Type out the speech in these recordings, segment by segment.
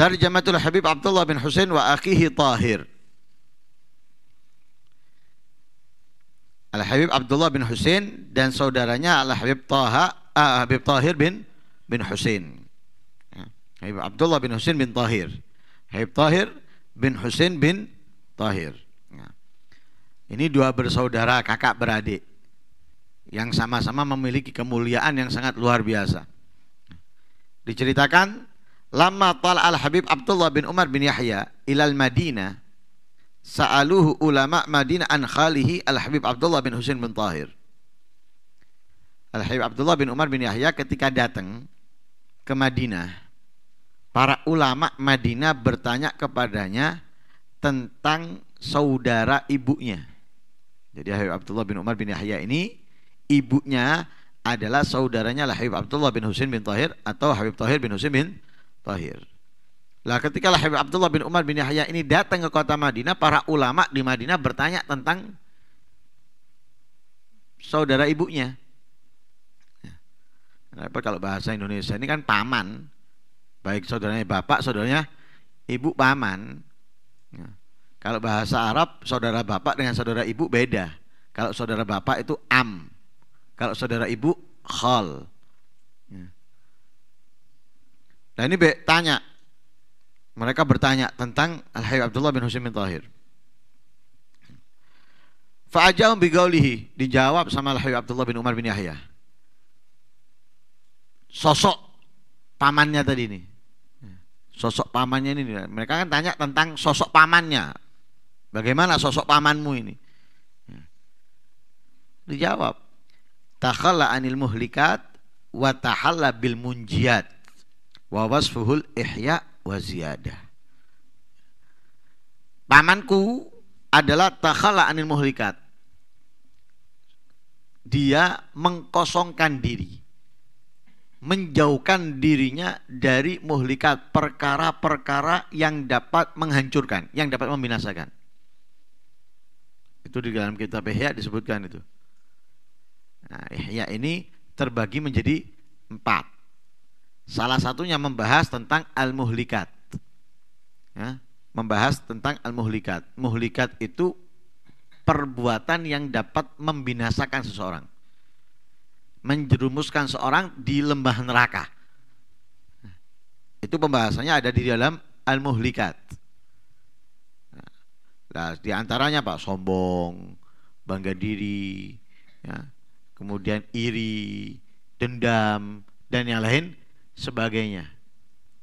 Tarjamatul Habib Abdullah bin Husain wa akhihi Tahir. Al-Habib Abdullah bin Husain dan saudaranya Al-Habib Taha ah, Habib Tahir bin bin Husain. Ya. Habib Abdullah bin Husain bin Tahir. Habib Tahir bin Husain bin Tahir. Ya. Ini dua bersaudara kakak beradik yang sama-sama memiliki kemuliaan yang sangat luar biasa. Diceritakan Lama tala al-Habib Abdullah bin Umar bin Yahya ilal Madinah sa'aluhu ulama Madinah an khalihi al-Habib Abdullah bin Husain bin Tahir. Al-Habib Abdullah bin Umar bin Yahya ketika datang ke Madinah, para ulama Madinah bertanya kepadanya tentang saudara ibunya. Jadi Habib Abdullah bin Umar bin Yahya ini ibunya adalah saudaranya Habib Abdullah bin Husain bin Tahir atau Habib Tahir bin Husain bin Tahir. Lah ketika Habib Abdullah bin Umar bin Yahya ini datang ke kota Madinah, para ulama di Madinah bertanya tentang saudara ibunya. Ya. Kenapa kalau bahasa Indonesia ini kan paman, baik saudaranya bapak, saudaranya ibu paman. Ya. Kalau bahasa Arab saudara bapak dengan saudara ibu beda. Kalau saudara bapak itu am, kalau saudara ibu khal. Nah ini bertanya, tanya. Mereka bertanya tentang Al-Hayy Abdullah bin Husain bin Tahir. Faajam bigaulihi dijawab sama Al-Hayy Abdullah bin Umar bin Yahya. Sosok pamannya tadi ini. Sosok pamannya ini mereka kan tanya tentang sosok pamannya. Bagaimana sosok pamanmu ini? Dijawab, takhalla anil muhlikat wa bil munjiat wa wasfuhul ihya wa ziyadah pamanku adalah takhala anil muhlikat dia mengkosongkan diri menjauhkan dirinya dari muhlikat perkara-perkara yang dapat menghancurkan yang dapat membinasakan itu di dalam kitab Ihya disebutkan itu nah, Ihya ini terbagi menjadi empat Salah satunya membahas tentang al-muhlikat. Ya, membahas tentang al-muhlikat. Muhlikat itu perbuatan yang dapat membinasakan seseorang. Menjerumuskan seorang di lembah neraka. Itu pembahasannya ada di dalam al-muhlikat. Nah, di antaranya Pak sombong, bangga diri, ya, kemudian iri, dendam dan yang lain sebagainya.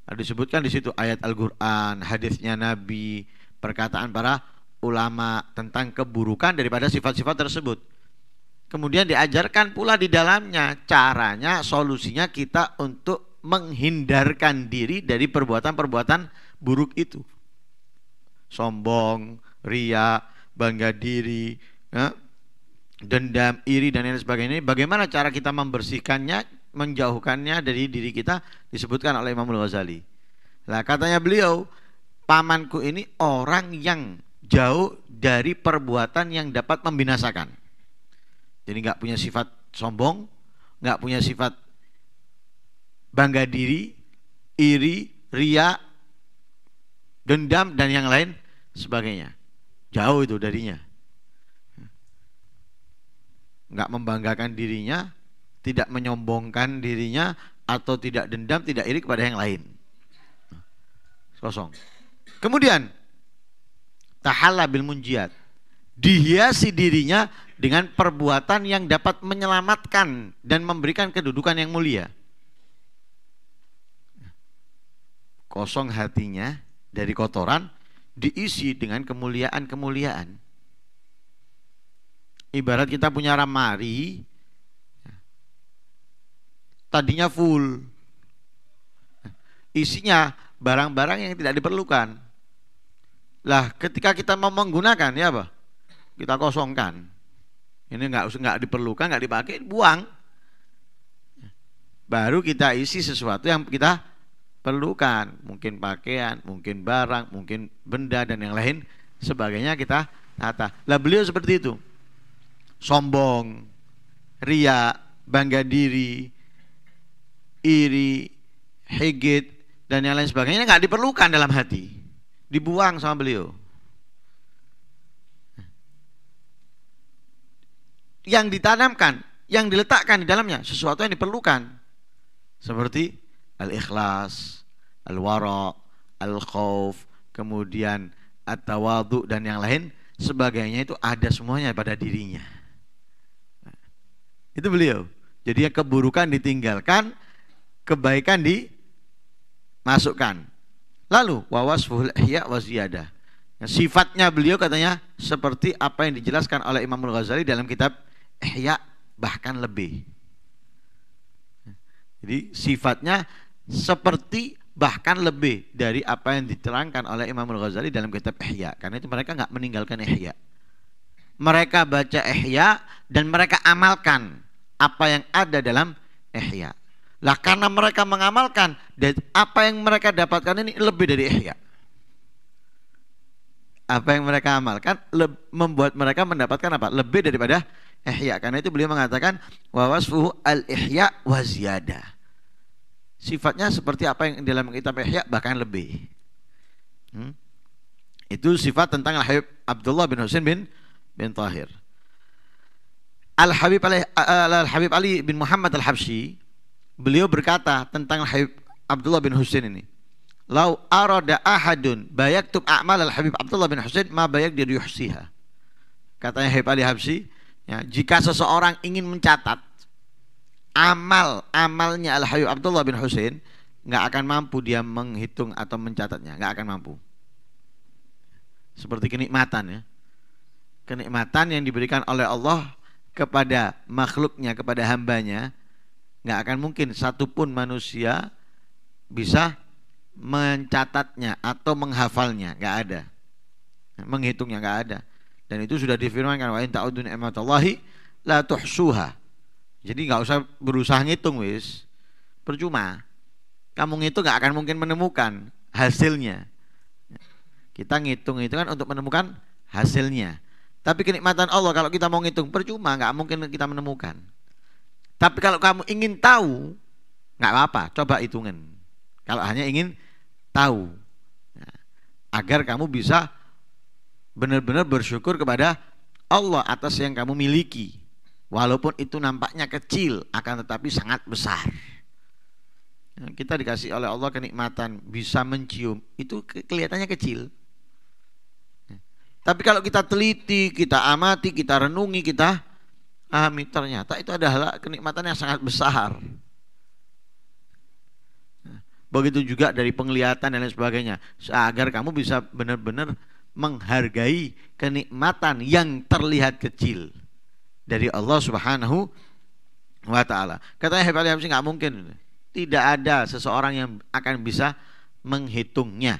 Ada disebutkan di situ ayat Al-Qur'an, hadisnya Nabi, perkataan para ulama tentang keburukan daripada sifat-sifat tersebut. Kemudian diajarkan pula di dalamnya caranya, solusinya kita untuk menghindarkan diri dari perbuatan-perbuatan buruk itu. Sombong, ria, bangga diri, ya, dendam, iri dan lain sebagainya. Bagaimana cara kita membersihkannya? menjauhkannya dari diri kita disebutkan oleh Imam Al-Ghazali. Lah katanya beliau, pamanku ini orang yang jauh dari perbuatan yang dapat membinasakan. Jadi nggak punya sifat sombong, nggak punya sifat bangga diri, iri, ria, dendam dan yang lain sebagainya. Jauh itu darinya. Nggak membanggakan dirinya, tidak menyombongkan dirinya atau tidak dendam, tidak iri kepada yang lain. Kosong. Kemudian tahala bil munjiat. Dihiasi dirinya dengan perbuatan yang dapat menyelamatkan dan memberikan kedudukan yang mulia. Kosong hatinya dari kotoran diisi dengan kemuliaan-kemuliaan. Ibarat kita punya ramari, tadinya full. Isinya barang-barang yang tidak diperlukan. Lah, ketika kita mau menggunakan ya apa? Kita kosongkan. Ini nggak nggak diperlukan, nggak dipakai, buang. Baru kita isi sesuatu yang kita perlukan, mungkin pakaian, mungkin barang, mungkin benda dan yang lain sebagainya kita tata. Lah beliau seperti itu. Sombong, ria, bangga diri, iri, higit, dan yang lain sebagainya nggak diperlukan dalam hati. Dibuang sama beliau. Yang ditanamkan, yang diletakkan di dalamnya sesuatu yang diperlukan. Seperti al-ikhlas, al-wara, al-khauf, kemudian at tawadu dan yang lain sebagainya itu ada semuanya pada dirinya. Nah, itu beliau. Jadi yang keburukan ditinggalkan, kebaikan dimasukkan. Lalu wawasful ihya wa Sifatnya beliau katanya seperti apa yang dijelaskan oleh Imam Imamul Ghazali dalam kitab Ihya bahkan lebih. Jadi sifatnya seperti bahkan lebih dari apa yang diterangkan oleh Imam Imamul Ghazali dalam kitab Ihya. Karena itu mereka nggak meninggalkan Ihya. Mereka baca Ihya dan mereka amalkan apa yang ada dalam Ihya. Lah karena mereka mengamalkan dan apa yang mereka dapatkan ini lebih dari ihya. Apa yang mereka amalkan membuat mereka mendapatkan apa? Lebih daripada ihya. Karena itu beliau mengatakan wa al-ihya wa Sifatnya seperti apa yang dalam kitab ihya bahkan lebih. Hmm? Itu sifat tentang Al-Habib Abdullah bin Husain bin bin Tahir. Al-Habib Ali, eh, Al-Habib Ali bin Muhammad Al-Habsyi beliau berkata tentang Habib Abdullah bin Husain ini. Lau arada ahadun bayaktub a'mal al-Habib Abdullah bin Husain ma bayak diriuhsiha. Katanya Habib Ali Habsi, ya, jika seseorang ingin mencatat amal amalnya al-Habib Abdullah bin Husain, nggak akan mampu dia menghitung atau mencatatnya, nggak akan mampu. Seperti kenikmatan ya. Kenikmatan yang diberikan oleh Allah kepada makhluknya, kepada hambanya, nggak akan mungkin satu pun manusia bisa mencatatnya atau menghafalnya nggak ada menghitungnya nggak ada dan itu sudah difirmankan wa in ta'udun ematallahi la tuhsuha jadi nggak usah berusaha ngitung wis percuma kamu ngitung nggak akan mungkin menemukan hasilnya kita ngitung itu kan untuk menemukan hasilnya tapi kenikmatan Allah kalau kita mau ngitung percuma nggak mungkin kita menemukan tapi kalau kamu ingin tahu, nggak apa-apa, coba hitungan. Kalau hanya ingin tahu, ya, agar kamu bisa benar-benar bersyukur kepada Allah atas yang kamu miliki. Walaupun itu nampaknya kecil, akan tetapi sangat besar. Ya, kita dikasih oleh Allah kenikmatan bisa mencium, itu kelihatannya kecil. Ya. Tapi kalau kita teliti, kita amati, kita renungi, kita Amin ternyata itu adalah kenikmatan yang sangat besar begitu juga dari penglihatan dan lain sebagainya agar kamu bisa benar-benar menghargai kenikmatan yang terlihat kecil dari Allah Subhanahu wa taala. Katanya Habib Ali nggak mungkin. Tidak ada seseorang yang akan bisa menghitungnya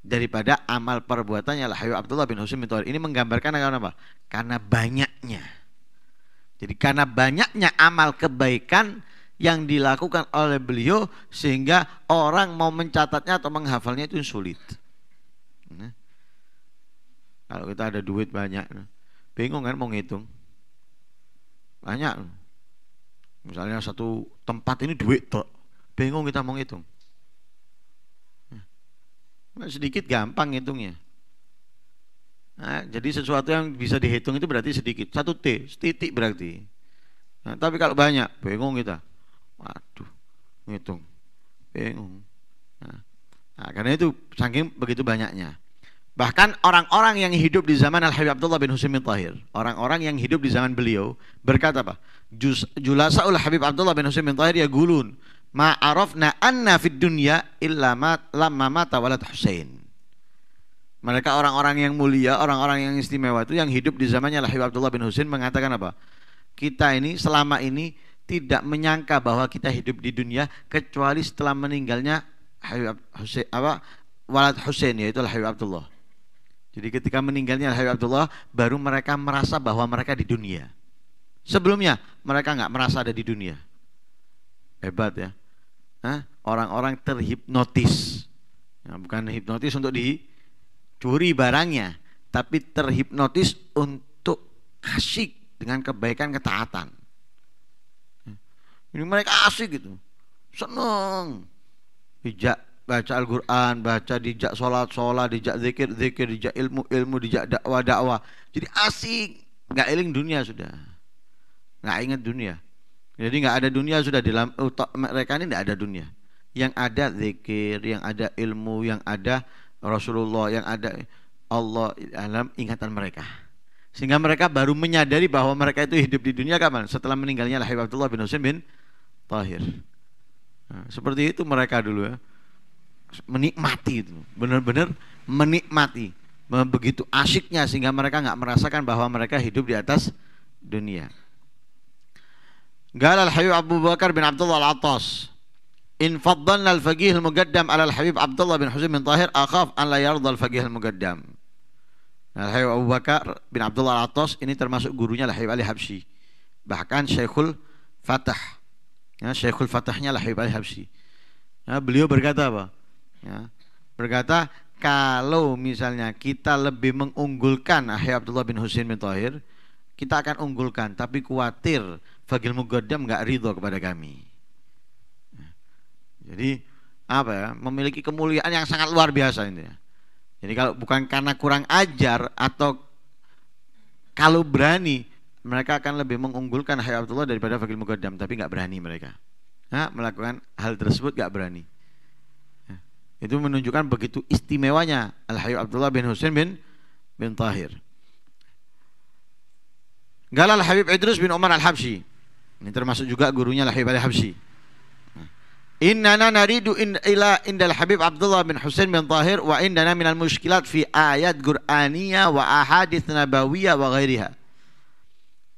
daripada amal perbuatannya lah Abdullah bin husin bin Ini menggambarkan karena apa? Karena banyaknya. Jadi karena banyaknya amal kebaikan yang dilakukan oleh beliau sehingga orang mau mencatatnya atau menghafalnya itu sulit. Nah, kalau kita ada duit banyak, nah, bingung kan mau ngitung? Banyak. Misalnya satu tempat ini duit tok, bingung kita mau ngitung. Nah, sedikit gampang ngitungnya. Nah, jadi sesuatu yang bisa dihitung itu berarti sedikit, satu T, titik berarti. Nah, tapi kalau banyak, bingung kita. Waduh, ngitung, bingung. Nah, nah, karena itu saking begitu banyaknya. Bahkan orang-orang yang hidup di zaman Al Habib Abdullah bin Husain bin Tahir, orang-orang yang hidup di zaman beliau berkata apa? Julasa ul Habib Abdullah bin Husain bin Tahir ya gulun, ma arafna anna fid dunya illa ma lamma mata walad Husain. Mereka orang-orang yang mulia, orang-orang yang istimewa itu yang hidup di zamannya Lahib Abdullah bin Husin mengatakan apa? Kita ini selama ini tidak menyangka bahwa kita hidup di dunia kecuali setelah meninggalnya Habib Husain apa Walad Husain yaitu Habib Abdullah. Jadi ketika meninggalnya Habib Abdullah baru mereka merasa bahwa mereka di dunia. Sebelumnya mereka nggak merasa ada di dunia. Hebat ya. Orang-orang terhipnotis. Nah, bukan hipnotis untuk di curi barangnya, tapi terhipnotis untuk asik dengan kebaikan ketaatan. Ini mereka asik gitu, seneng. Dijak baca Al-Quran, baca dijak sholat sholat, dijak zikir zikir, dijak ilmu ilmu, dijak dakwah dakwah. Jadi asik, nggak eling dunia sudah, nggak ingat dunia. Jadi nggak ada dunia sudah dalam otak mereka ini nggak ada dunia. Yang ada zikir, yang ada ilmu, yang ada Rasulullah yang ada Allah dalam ingatan mereka sehingga mereka baru menyadari bahwa mereka itu hidup di dunia kapan setelah meninggalnya Habib Abdullah bin Husain bin Tahir nah, seperti itu mereka dulu ya menikmati itu benar-benar menikmati begitu asyiknya sehingga mereka nggak merasakan bahwa mereka hidup di atas dunia. Galal Habib Abu Bakar bin Abdullah Al-Attas in faddalna al-faqih al-muqaddam ala al-habib Abdullah bin Husain bin Tahir akhaf an la yarda al-faqih al-muqaddam nah, Al-Habib Abu Bakar bin Abdullah al-Attas ini termasuk gurunya Al-Habib Ali Habsyi bahkan Syekhul Fatah ya, Syekhul Fatahnya Al-Habib Ali Habsyi ya, beliau berkata apa ya, berkata kalau misalnya kita lebih mengunggulkan Al-Habib Abdullah bin Husain bin Tahir, kita akan unggulkan, tapi khawatir Fagil Mugaddam nggak ridho kepada kami. Jadi apa ya, memiliki kemuliaan yang sangat luar biasa ini. Jadi kalau bukan karena kurang ajar atau kalau berani mereka akan lebih mengunggulkan Hayat Abdullah daripada Fakil Mugaddam tapi nggak berani mereka. Nah, melakukan hal tersebut nggak berani. itu menunjukkan begitu istimewanya Al Hayy Abdullah bin Husain bin bin Tahir. Galal Habib Idrus bin Umar Al-Habsyi. Ini termasuk juga gurunya Al Habib Al-Habsyi. Innana naridu in ila indal Habib Abdullah bin Husain bin Tahir wa indana minal mushkilat fi ayat Qur'aniyah wa ahadits nabawiyah wa ghairiha.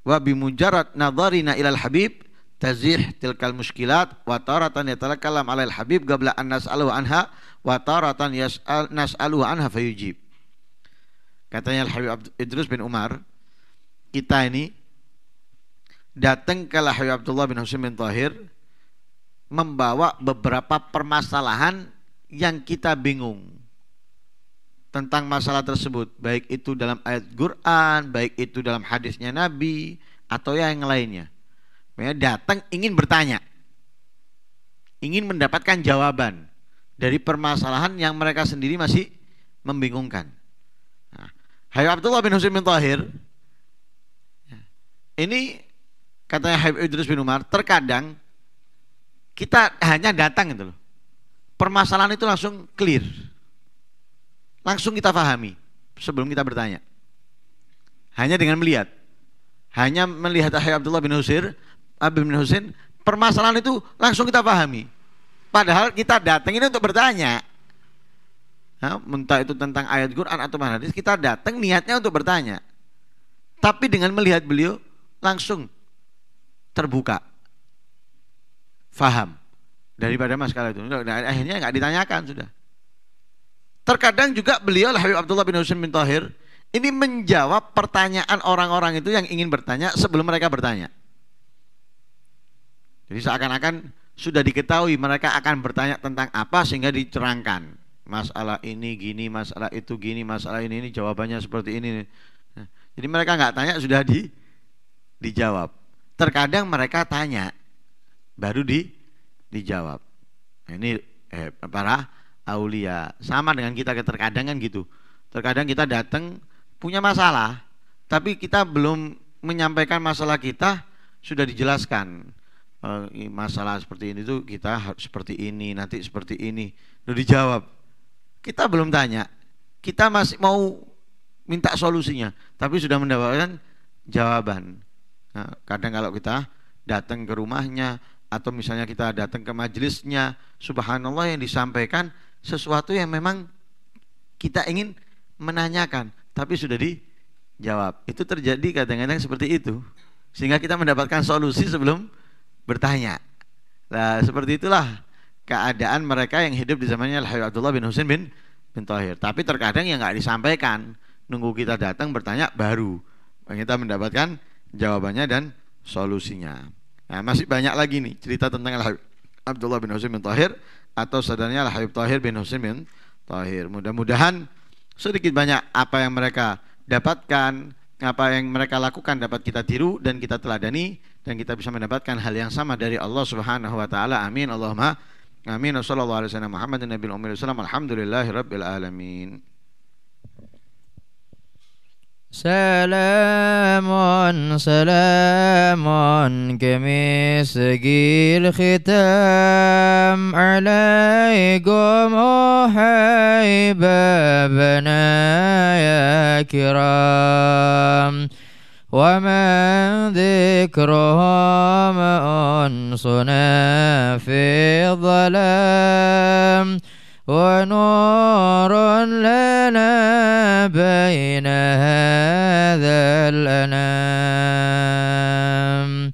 Wa bimujarrad nadharina ila al-Habib tazih tilkal mushkilat wa taratan yatakalam ala al-Habib qabla an nas'alu anha wa taratan yas'al nas'alu anha fayujib. Katanya Al-Habib Idrus bin Umar, kita ini datang ke Al-Habib Abdullah bin Husain bin Tahir membawa beberapa permasalahan yang kita bingung tentang masalah tersebut, baik itu dalam ayat Quran, baik itu dalam hadisnya Nabi atau yang lainnya. mereka ya, Datang ingin bertanya, ingin mendapatkan jawaban dari permasalahan yang mereka sendiri masih membingungkan. Nah, Hai Abdullah bin Husain bin Tahir ya, ini katanya Habib Idris bin Umar terkadang kita hanya datang itu loh. Permasalahan itu langsung clear. Langsung kita pahami sebelum kita bertanya. Hanya dengan melihat. Hanya melihat Ahya Abdullah bin Husir, Abi bin Husin, permasalahan itu langsung kita pahami. Padahal kita datang ini untuk bertanya. Nah, entah itu tentang ayat Quran atau hadis, kita datang niatnya untuk bertanya. Tapi dengan melihat beliau langsung terbuka faham daripada masalah itu. Nah, akhirnya nggak ditanyakan sudah. Terkadang juga beliau Habib Abdullah bin Husain bin Tahir ini menjawab pertanyaan orang-orang itu yang ingin bertanya sebelum mereka bertanya. Jadi seakan-akan sudah diketahui mereka akan bertanya tentang apa sehingga dicerangkan. Masalah ini gini, masalah itu gini, masalah ini ini jawabannya seperti ini. Jadi mereka nggak tanya sudah di dijawab. Terkadang mereka tanya baru di dijawab. Nah, ini eh, para aulia sama dengan kita terkadang kan gitu. Terkadang kita datang punya masalah, tapi kita belum menyampaikan masalah kita sudah dijelaskan eh, masalah seperti ini tuh kita harus seperti ini nanti seperti ini udah dijawab kita belum tanya kita masih mau minta solusinya tapi sudah mendapatkan jawaban nah, kadang kalau kita datang ke rumahnya atau misalnya kita datang ke majelisnya subhanallah yang disampaikan sesuatu yang memang kita ingin menanyakan tapi sudah dijawab itu terjadi kadang-kadang seperti itu sehingga kita mendapatkan solusi sebelum bertanya nah, seperti itulah keadaan mereka yang hidup di zamannya al Abdullah bin Husin bin bin Tahir tapi terkadang yang nggak disampaikan nunggu kita datang bertanya baru kita mendapatkan jawabannya dan solusinya Nah, masih banyak lagi nih cerita tentang Al-Habib Abdullah bin Husain bin Tahir atau saudaranya Al-Habib Tahir bin Husain bin Tahir. Mudah-mudahan sedikit banyak apa yang mereka dapatkan, apa yang mereka lakukan dapat kita tiru dan kita teladani dan kita bisa mendapatkan hal yang sama dari Allah Subhanahu wa taala. Amin. Allahumma amin. Wassallallahu alaihi wasallam Muhammadin nabiyul ummi. Alhamdulillahirabbil alamin. سلام سلام جيل الختام عليكم أحي بنا يا كرام ومن ذكرهم أنصنا في الظلام ونور لنا بين هذا الأنام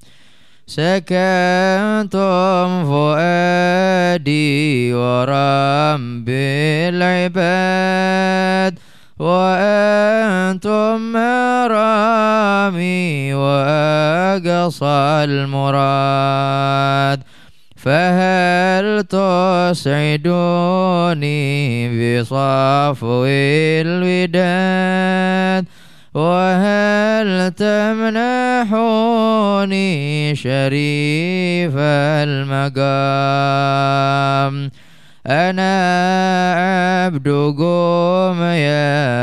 سكنتم فؤادي ورب العباد وأنتم مرامي وأقصى المراد فهل تسعدوني بصفو الوداد وهل تمنحوني شريف المقام أنا عبدكم يا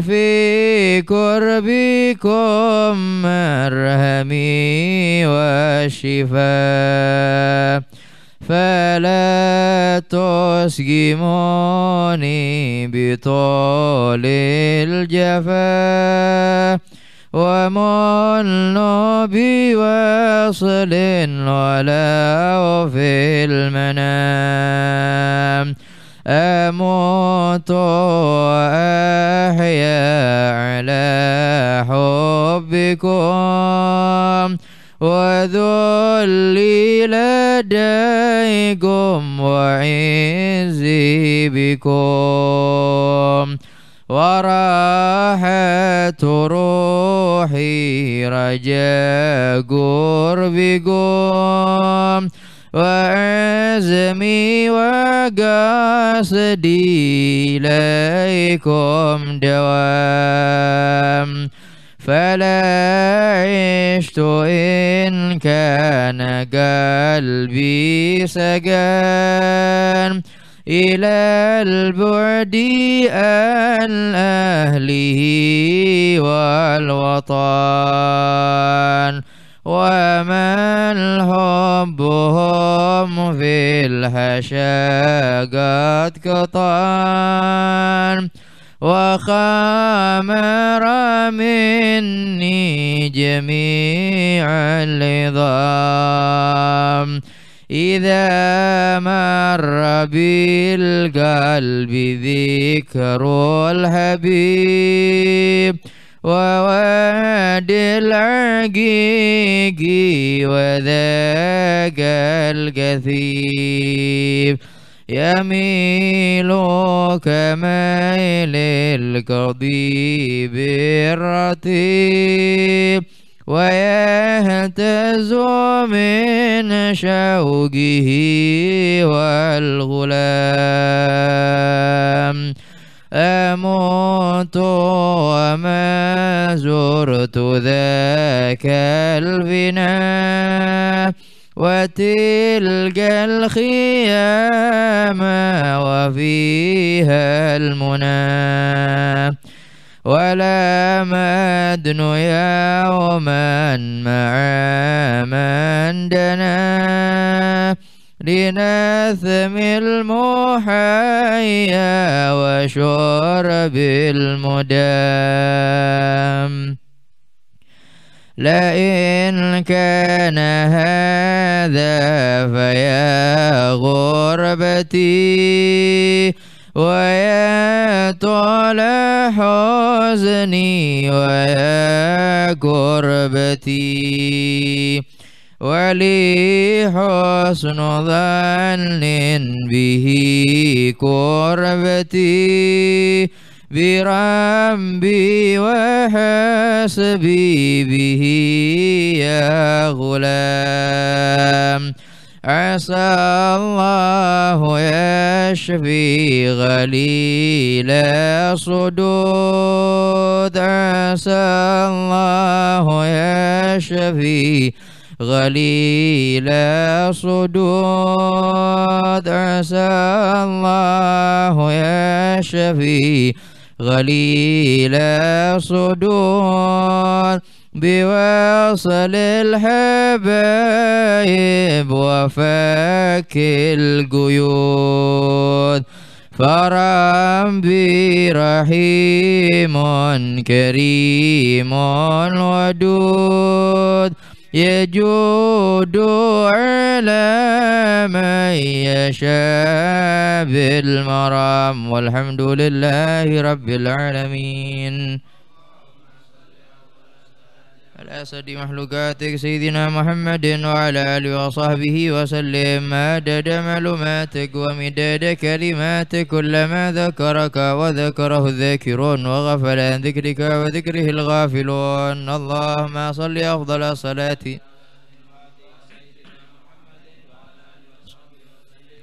في كربكم الرهمي والشفاء فلا تسجموني بطول الجفا ومن بوصل ولا في المنام أموت وأحيا على حبكم وذلي لديكم وعزي بكم وراحة روحي رجاء قربكم وعزمي وقصدي إليكم دوام فلا عشت إن كان قلبي سجان إلى البعد عن أهله والوطن الحب حبهم في الحشا قد قطان وخامر مني جميع العظام إذا مر بالقلب ذكر الحبيب ووعد العقيق وذاك الكثيب يميل كميل القضيب الرتيب ويهتز من شوقه والغلام أموت وما زرت ذاك الفناء وتلك الخيام وفيها المنى ولا مدن يوما مع من دنا لنثم المحيا وشرب المدام لئن كان هذا فيا غربتي ويا طال حزني ويا كربتي ولي حسن ظن به قربتي برمبي وحسبي به يا غلام عسى الله يشفي غليل صدود عسى الله يشفي غليل صدود عسى الله يشفي غليل صدود بوصل الحبايب وفك القيود فربي رحيم كريم ودود يجود على من يشاء بالمرام والحمد لله رب العالمين أسد مخلوقاتك سيدنا محمد وعلى آله وصحبه وسلم مدد معلوماتك ومداد كلماتك كلما ذكرك وذكره الذاكرون وغفل عن ذكرك وذكره الغافلون اللهم صل أفضل الصلاة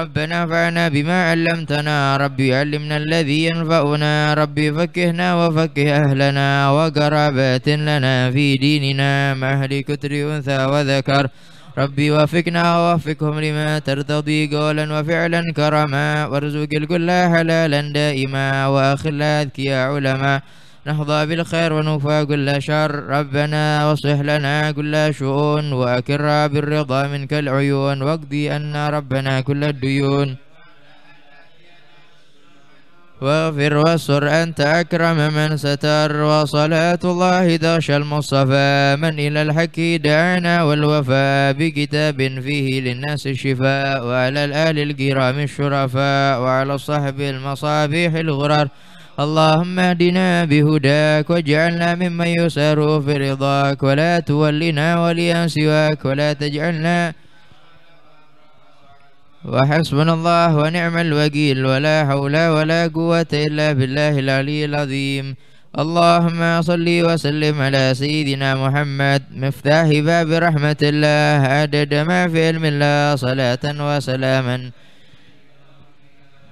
ربنا فعنا بما علمتنا ربي علمنا الذي ينفعنا ربي فكهنا وفكه أهلنا وقرابات لنا في ديننا مهل كتر أنثى وذكر ربي وافقنا ووفقهم لما ترتضي قولا وفعلا كرما وارزق الكل حلالا دائما وأخلا أذكياء علما نحظى بالخير ونوفى كل شر ربنا واصلح لنا كل شؤون وأكر بالرضا منك العيون واقضي أن ربنا كل الديون واغفر واستر أنت أكرم من ستر وصلاة الله داش المصطفى من إلى الحق دعانا والوفاء بكتاب فيه للناس الشفاء وعلى الآل الكرام الشرفاء وعلى الصحب المصابيح الغرر اللهم اهدنا بهداك واجعلنا ممن يسار في رضاك ولا تولنا وليا سواك ولا تجعلنا وحسبنا الله ونعم الوكيل ولا حول ولا قوة إلا بالله العلي العظيم اللهم صل وسلم على سيدنا محمد مفتاح باب رحمة الله عدد ما في علم الله صلاة وسلاما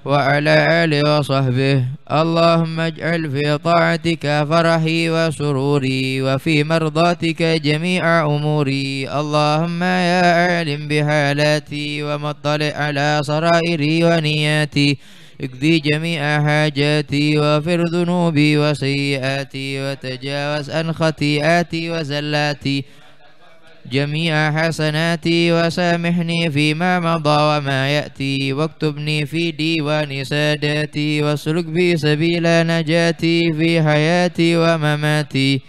وعلى آله وصحبه اللهم اجعل في طاعتك فرحي وسروري وفي مرضاتك جميع أموري اللهم يا عالم بحالاتي ومطلع على سرائري ونياتي اقضي جميع حاجاتي وافر ذنوبي وسيئاتي وتجاوز أن خطيئاتي وزلاتي جميع حسناتي وسامحني فيما مضى وما يأتي واكتبني في ديوان ساداتي واسلك بي سبيل نجاتي في حياتي ومماتي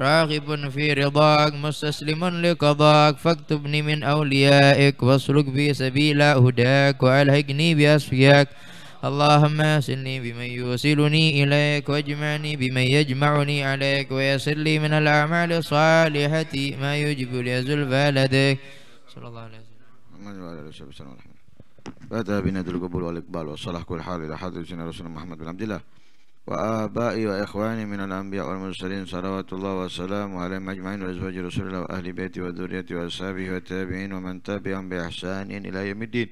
راغب في رضاك مستسلم لقضاك فاكتبني من أوليائك واسلك بي سبيل هداك وألهجني بأسفياك اللهم أسلني بمن يوصلني إليك واجمعني بمن يجمعني عليك ويسر لي من الأعمال الصالحة ما يجب ليزل بلدك صلى الله عليه وسلم وسلم بدأ بنادي القبول والإقبال والصلاح كل حال إلى حضرة سيدنا رسول محمد بن عبد الله وآبائي وإخواني من الأنبياء والمرسلين صلوات الله وسلامه عليهم أجمعين وأزواج رسول الله وأهل بيته وذريته وأصحابه والتابعين ومن تبعهم بإحسان إلى يوم الدين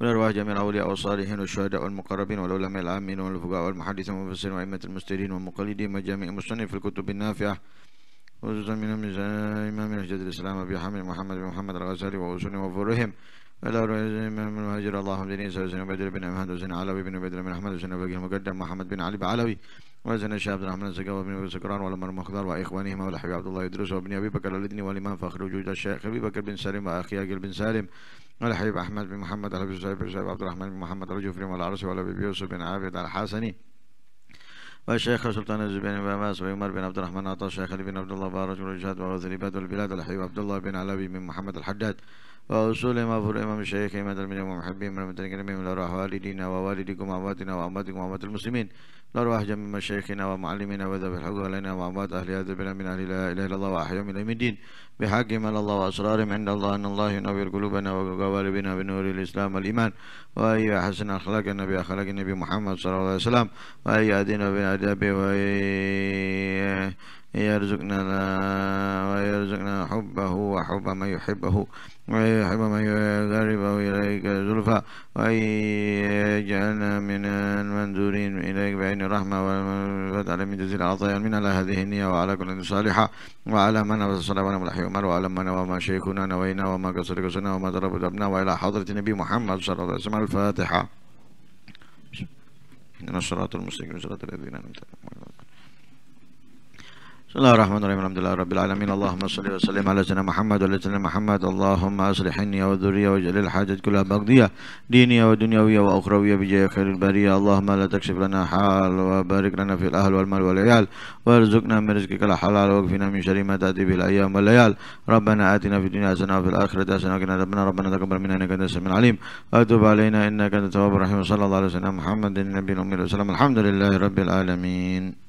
من أرواح جميع الأولياء والصالحين والشهداء والمقربين والعلماء العامين والفقهاء والمحدثين والمفسرين وأئمة المستيرين والمقلدين وجميع المصنفين في الكتب النافعة خصوصا من إمام نهجة الإسلام أبي حامد محمد بن محمد الغزالي وأصول وفرهم وإلى إمام المهاجر اللهم دين عيسى حسين بدر بن أحمد وزين علوي بن بدر بن أحمد وزين أبي المقدم محمد بن علي بن علوي وزين الشيخ عبد الرحمن الزكاوي بن أبي سكران والأمر المخضر وإخوانهما والحبيب عبد الله يدرس وابن أبي بكر الأذني والإمام فخر وجود الشيخ أبي بكر بن سالم وأخي أجل بن سالم ولا حبيب أحمد بن محمد ولا بن بن عبد الرحمن بن محمد ولا جفري ولا عرسي ولا بن يوسف بن عابد الحسني والشيخ سلطان الزبير بن عباس وعمر بن عبد الرحمن عطا الشيخ علي بن عبد الله بارج والجهاد والذريبات البلاد والحبيب عبد الله بن علوي بن محمد الحداد وأصول ما فر إمام الشيخ إمام المدينة ومحبين من المدينة الكريمين والأرواح والدينا ووالدكم وأمواتنا وأمواتكم وأموات المسلمين الأرواح جميع مشايخنا ومعلمينا وذا بالحق علينا وأموات أهل هذا البلاد من أهل لا إله إلا الله وأحيا من المدين الدين بحق من الله وأسرارهم عند الله أن الله ينور قلوبنا وقوالبنا بنور الإسلام والإيمان وأي حسن أخلاق النبي أخلاق النبي محمد صلى الله عليه وسلم وأي أدين بأدابه وأي يرزقنا ويرزقنا حبه وحب من يحبه وأن يحب من يذرب إليك زلفا وأن يجعلنا من المنذورين إليك بعين الرحمة على من جزيل العطايا من على هذه النية وعلى كل صالحة وعلى من الصلاة ونم الحي ومر وعلى من وما شيخنا نوينا وما قصر قصرنا وما ضرب ضربنا وإلى حضرة النبي محمد صلى الله عليه وسلم الفاتحة إن الصراط المستقيم صراط الذين أنعمت عليهم بسم الله الرحمن الرحيم الحمد لله رب العالمين اللهم صل وسلم على سيدنا محمد وعلى سيدنا محمد اللهم اصلح حني والذريه واجعل الحاجات كلها مقضيه دينيه ودنيويه واخرويه بجاه خير البريه اللهم لا تكشف لنا حال وبارك لنا في الاهل والمال والعيال وارزقنا من رزقك الحلال واكفنا من شر ما تاتي به الايام والليال ربنا اتنا في الدنيا حسنه وفي الاخره حسنه وقنا ربنا ربنا تقبل منا انك انت السميع العليم وتب علينا انك انت التواب الرحيم صلى الله على سيدنا محمد النبي الامي والسلام الحمد لله رب العالمين